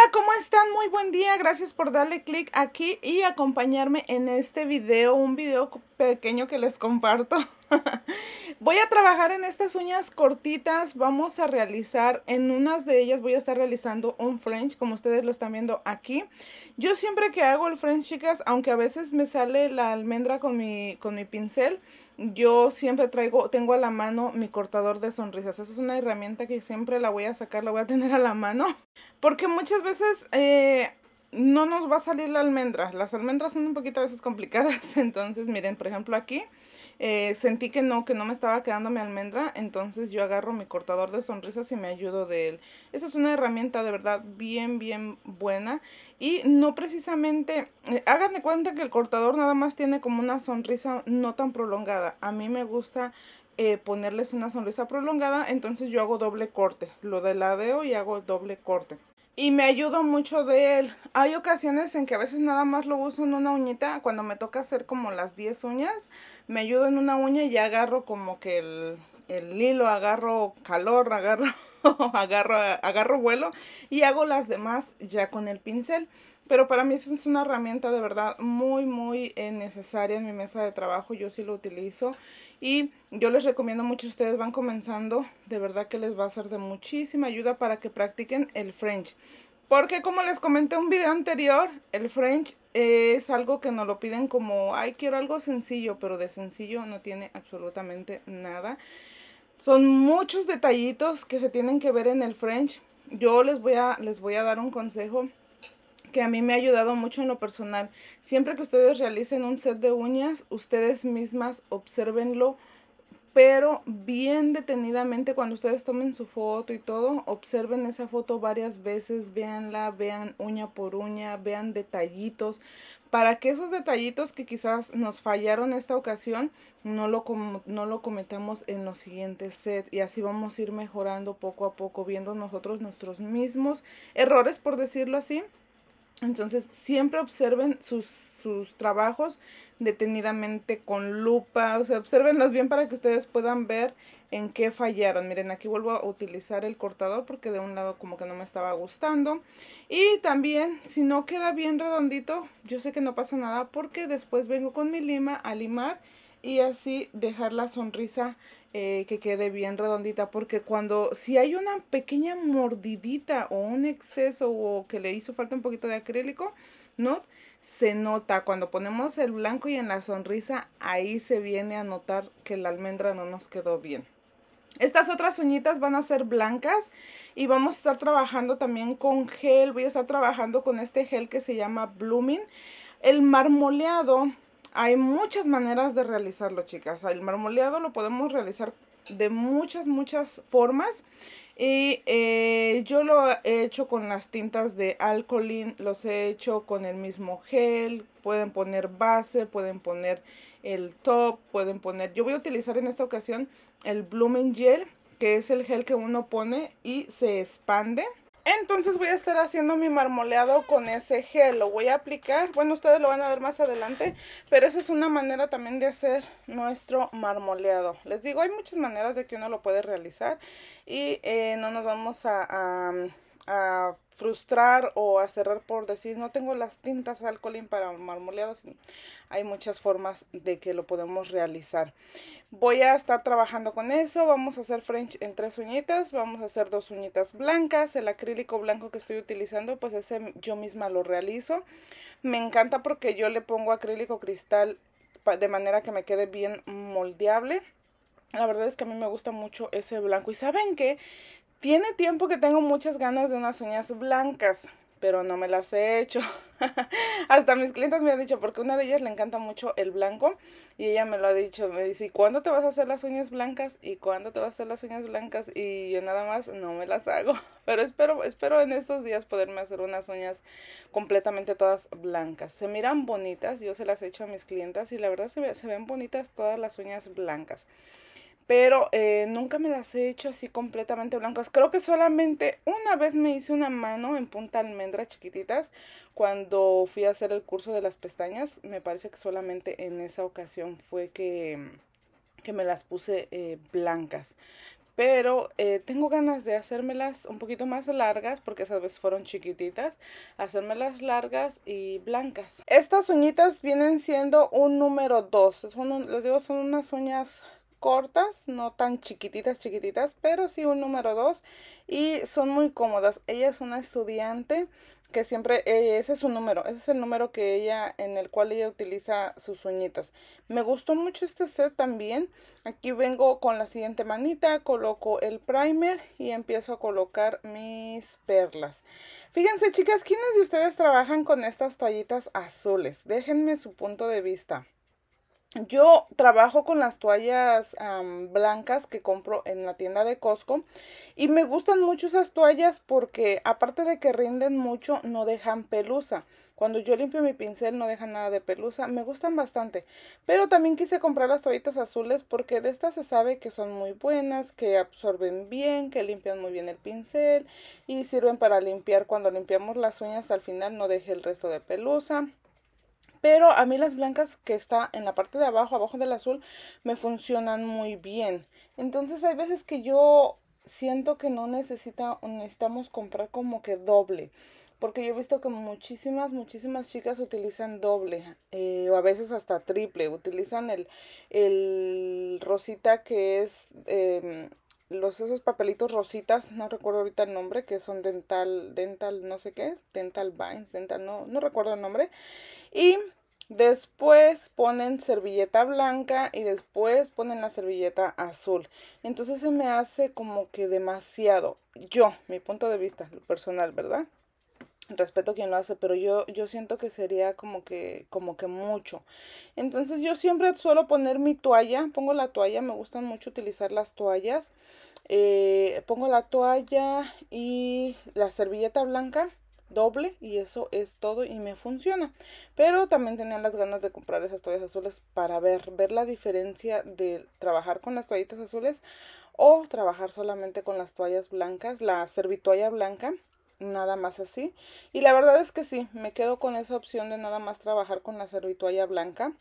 Hola, ¿cómo están? Muy buen día. Gracias por darle click aquí y acompañarme en este video, un video pequeño que les comparto. voy a trabajar en estas uñas cortitas. Vamos a realizar, en unas de ellas voy a estar realizando un French, como ustedes lo están viendo aquí. Yo siempre que hago el French, chicas, aunque a veces me sale la almendra con mi, con mi pincel, yo siempre traigo, tengo a la mano mi cortador de sonrisas. Esa es una herramienta que siempre la voy a sacar, la voy a tener a la mano. Porque muchas veces eh, no nos va a salir la almendra. Las almendras son un poquito a veces complicadas. Entonces, miren, por ejemplo aquí eh, sentí que no, que no me estaba quedando mi almendra, entonces yo agarro mi cortador de sonrisas y me ayudo de él. Esa es una herramienta de verdad bien, bien buena y no precisamente, eh, hagan háganme cuenta que el cortador nada más tiene como una sonrisa no tan prolongada. A mí me gusta eh, ponerles una sonrisa prolongada, entonces yo hago doble corte, lo deladeo y hago doble corte. Y me ayudo mucho de él. Hay ocasiones en que a veces nada más lo uso en una uñita. Cuando me toca hacer como las 10 uñas, me ayudo en una uña y agarro como que el, el hilo, agarro calor, agarro, agarro vuelo y hago las demás ya con el pincel. Pero para mí es una herramienta de verdad muy, muy eh, necesaria en mi mesa de trabajo. Yo sí lo utilizo. Y yo les recomiendo mucho, ustedes van comenzando, de verdad que les va a ser de muchísima ayuda para que practiquen el French. Porque como les comenté en un video anterior, el French es algo que nos lo piden como, ay, quiero algo sencillo, pero de sencillo no tiene absolutamente nada. Son muchos detallitos que se tienen que ver en el French. Yo les voy a, les voy a dar un consejo que a mí me ha ayudado mucho en lo personal. Siempre que ustedes realicen un set de uñas, ustedes mismas observenlo, pero bien detenidamente cuando ustedes tomen su foto y todo, observen esa foto varias veces, Veanla, vean uña por uña, vean detallitos, para que esos detallitos que quizás nos fallaron esta ocasión no lo, no lo cometamos en los siguientes set. y así vamos a ir mejorando poco a poco, viendo nosotros nuestros mismos errores, por decirlo así, entonces siempre observen sus, trabajos detenidamente con lupa, o sea, observenlos bien para que ustedes puedan ver en qué fallaron. Miren, aquí vuelvo a utilizar el cortador porque de un lado como que no me estaba gustando. Y también, si no queda bien redondito, yo sé que no pasa nada porque después vengo con mi lima a limar y así dejar la sonrisa eh, que quede bien redondita, porque cuando si hay una pequeña mordidita o un exceso o que le hizo falta un poquito de acrílico, no se nota cuando ponemos el blanco y en la sonrisa, ahí se viene a notar que la almendra no nos quedó bien. Estas otras uñitas van a ser blancas y vamos a estar trabajando también con gel. Voy a estar trabajando con este gel que se llama Blooming. El marmoleado hay muchas maneras de realizarlo, chicas. El marmoleado lo podemos realizar de muchas, muchas formas. Y eh, yo lo he hecho con las tintas de Alcolin, los he hecho con el mismo gel, pueden poner base, pueden poner el top, pueden poner... Yo voy a utilizar en esta ocasión el Blooming Gel, que es el gel que uno pone y se expande. Entonces voy a estar haciendo mi marmoleado con ese gel. Lo voy a aplicar. Bueno, ustedes lo van a ver más adelante. Pero esa es una manera también de hacer nuestro marmoleado. Les digo, hay muchas maneras de que uno lo puede realizar. Y eh, no nos vamos a, a frustrar o acerrar cerrar por decir no tengo las tintas alcoholín para marmoleados. Hay muchas formas de que lo podemos realizar. Voy a estar trabajando con eso. Vamos a hacer French en tres uñitas. Vamos a hacer dos uñitas blancas. El acrílico blanco que estoy utilizando, pues ese yo misma lo realizo. Me encanta porque yo le pongo acrílico cristal de manera que me quede bien moldeable. La verdad es que a mí me gusta mucho ese blanco. Y saben que tiene tiempo que tengo muchas ganas de unas uñas blancas, pero no me las he hecho. Hasta mis clientes me han dicho, porque una de ellas le encanta mucho el blanco y ella me lo ha dicho, me dice, ¿y cuándo te vas a hacer las uñas blancas? ¿Y cuándo te vas a hacer las uñas blancas? Y yo nada más no me las hago, pero espero, espero en estos días poderme hacer unas uñas completamente todas blancas. Se miran bonitas, yo se las he hecho a mis clientas y la verdad se, se ven bonitas todas las uñas blancas pero eh, nunca me las he hecho así completamente blancas. Creo que solamente una vez me hice una mano en punta almendra chiquititas cuando fui a hacer el curso de las pestañas. Me parece que solamente en esa ocasión fue que, me las puse eh, blancas. Pero eh, tengo ganas de hacérmelas un poquito más largas porque esas veces fueron chiquititas. Hacérmelas largas y blancas. Estas uñitas vienen siendo un número 2. les digo, son unas uñas cortas, no tan chiquititas, chiquititas, pero sí un número 2 y son muy cómodas. Ella es una estudiante que siempre, eh, ese es su número, ese es el número que ella, en el cual ella utiliza sus uñitas. Me gustó mucho este set también. Aquí vengo con la siguiente manita, coloco el primer y empiezo a colocar mis perlas. Fíjense chicas, ¿quiénes de ustedes trabajan con estas toallitas azules? Déjenme su punto de vista. Yo trabajo con las toallas blancas que compro en la tienda de Costco y me gustan mucho esas toallas porque aparte de que rinden mucho, no dejan pelusa. Cuando yo limpio mi pincel no dejan nada de pelusa, me gustan bastante. Pero también quise comprar las toallitas azules porque de estas se sabe que son muy buenas, que absorben bien, que limpian muy bien el pincel y sirven para limpiar cuando limpiamos las uñas al final no deje el resto de pelusa. Pero a mí las blancas que está en la parte de abajo, abajo del azul, me funcionan muy bien. Entonces hay veces que yo siento que no necesita, necesitamos comprar como que doble. Porque yo he visto que muchísimas, muchísimas chicas utilizan doble, eh, o a veces hasta triple. Utilizan el, el rosita que es em, los esos papelitos rositas, no recuerdo ahorita el nombre, que son dental, dental no sé qué, dental vines, dental, no, no recuerdo el nombre. Y después ponen servilleta blanca y después ponen la servilleta azul. Entonces se me hace como que demasiado, yo, mi punto de vista, lo personal, ¿verdad? respeto a quien lo hace, pero yo, yo siento que sería como que, como que mucho. Entonces yo siempre suelo poner mi toalla, pongo la toalla, me gustan mucho utilizar las toallas. Eh, pongo la toalla y la servilleta blanca doble y eso es todo y me funciona pero también tenía las ganas de comprar esas toallas azules para ver ver la diferencia de trabajar con las toallitas azules o trabajar solamente con las toallas blancas la servitoalla blanca nada más así. Y la verdad es que sí, me quedo con esa opción de nada más trabajar con la servitualla blanca.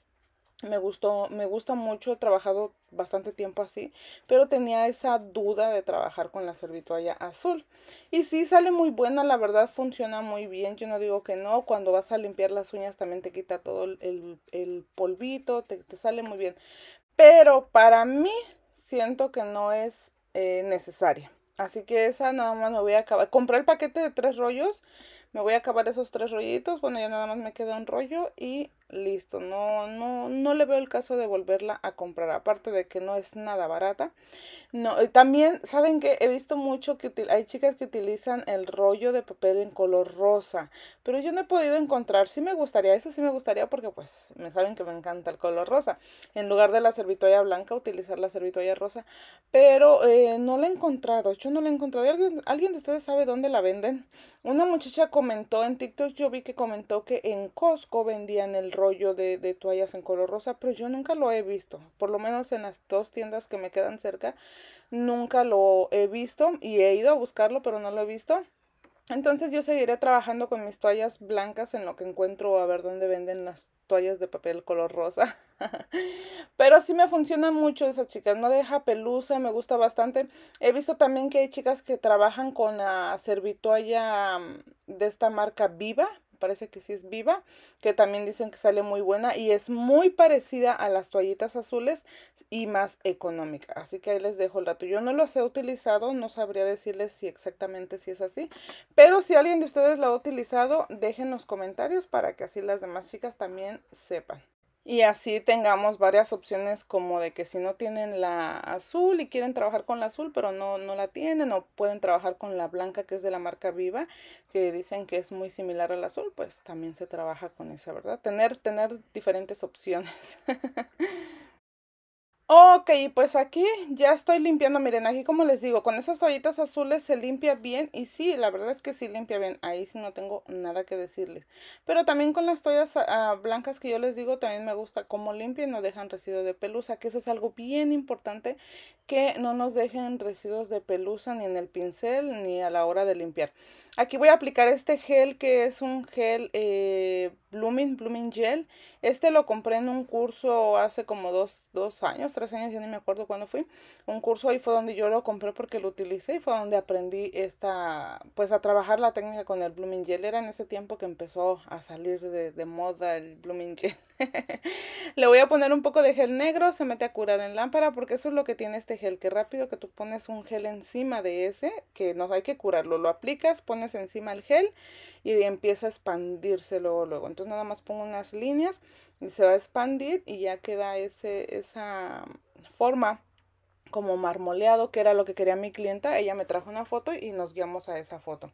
Me gustó, me gusta mucho, he trabajado bastante tiempo así, pero tenía esa duda de trabajar con la servitualla azul. Y sí, sale muy buena, la verdad funciona muy bien, yo no digo que no, cuando vas a limpiar las uñas también te quita todo el, polvito, te, sale muy bien. Pero para mí siento que no es eh, necesaria. Así que esa nada más me voy a acabar. Compré el paquete de tres rollos, me voy a acabar esos tres rollitos. Bueno, ya nada más me queda un rollo y listo. No, no, no le veo el caso de volverla a comprar. Aparte de que no es nada barata. No, eh, también, ¿saben que He visto mucho que hay chicas que utilizan el rollo de papel en color rosa. Pero yo no he podido encontrar. Sí me gustaría, eso sí me gustaría porque pues me saben que me encanta el color rosa. En lugar de la servitoya blanca, utilizar la servitoya rosa. Pero eh, no la he encontrado. Yo no la he encontrado. ¿Alguien, ¿Alguien de ustedes sabe dónde la venden? Una muchacha comentó en TikTok, yo vi que comentó que en Costco vendían el rollo de, de, toallas en color rosa, pero yo nunca lo he visto. Por lo menos en las dos tiendas que me quedan cerca, nunca lo he visto y he ido a buscarlo, pero no lo he visto. Entonces yo seguiré trabajando con mis toallas blancas en lo que encuentro a ver dónde venden las toallas de papel color rosa. Pero sí me funciona mucho esa chica, no deja pelusa, me gusta bastante. He visto también que hay chicas que trabajan con la servitoalla mm, de esta marca Viva parece que sí es viva, que también dicen que sale muy buena y es muy parecida a las toallitas azules y más económica. Así que ahí les dejo el dato. Yo no los he utilizado, no sabría decirles si exactamente si es así, pero si alguien de ustedes la ha utilizado, dejen los comentarios para que así las demás chicas también sepan y así tengamos varias opciones como de que si no tienen la azul y quieren trabajar con la azul pero no, no la tienen o pueden trabajar con la blanca que es de la marca Viva que dicen que es muy similar al azul pues también se trabaja con esa verdad tener tener diferentes opciones Ok, pues aquí ya estoy limpiando, miren, aquí como les digo, con esas toallitas azules se limpia bien y sí, la verdad es que sí limpia bien, ahí sí no tengo nada que decirles. Pero también con las toallas ah, blancas que yo les digo, también me gusta cómo limpian, no dejan residuos de pelusa, que eso es algo bien importante, que no nos dejen residuos de pelusa ni en el pincel ni a la hora de limpiar. Aquí voy a aplicar este gel que es un gel eh, Blooming, Blooming Gel. Este lo compré en un curso hace como dos, años, tres años, ya ni me acuerdo cuándo fui. Un curso ahí fue donde yo lo compré porque lo utilicé y fue donde aprendí esta, pues a trabajar la técnica con el Blooming Gel. Era en ese tiempo que empezó a salir de moda el Blooming Gel. Le voy a poner un poco de gel negro, se mete a curar en lámpara porque eso es lo que tiene este gel, que rápido que tú pones un gel encima de ese, que no hay que curarlo, lo aplicas, pones encima el gel y empieza a expandirse luego, luego. Entonces nada más pongo unas líneas y se va a expandir y ya queda ese, esa forma como marmoleado, que era lo que quería mi clienta. Ella me trajo una foto y nos guiamos a esa foto.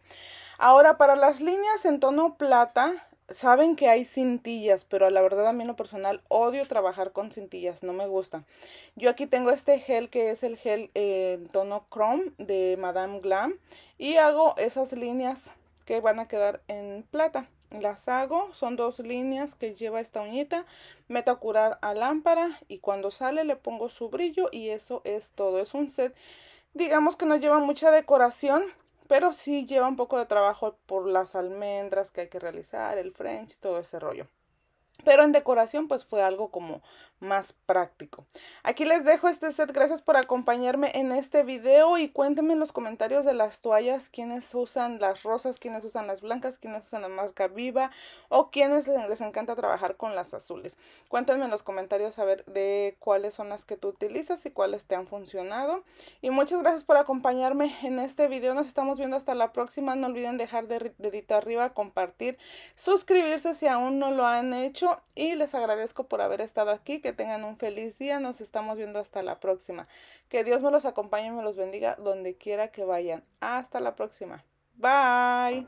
Ahora para las líneas en tono plata, saben que hay cintillas, pero a la verdad a mí en lo personal odio trabajar con cintillas, no me gusta. Yo aquí tengo este gel que es el gel eh, en tono chrome de Madame Glam y hago esas líneas que van a quedar en plata. Las hago, son dos líneas que lleva esta uñita, meto a curar a lámpara y cuando sale le pongo su brillo y eso es todo. Es un set, digamos que no lleva mucha decoración, pero sí lleva un poco de trabajo por las almendras que hay que realizar, el French, todo ese rollo. Pero en decoración pues fue algo como más práctico. Aquí les dejo este set. Gracias por acompañarme en este video y cuéntenme en los comentarios de las toallas quienes usan las rosas, quienes usan las blancas, quienes usan la marca viva o quienes les encanta trabajar con las azules. Cuéntenme en los comentarios a ver de cuáles son las que tú utilizas y cuáles te han funcionado. Y muchas gracias por acompañarme en este video. Nos estamos viendo hasta la próxima. No olviden dejar de dedito arriba, compartir, suscribirse si aún no lo han hecho y les agradezco por haber estado aquí. Que tengan un feliz día. Nos estamos viendo hasta la próxima. Que Dios me los acompañe y me los bendiga donde quiera que vayan. Hasta la próxima. Bye.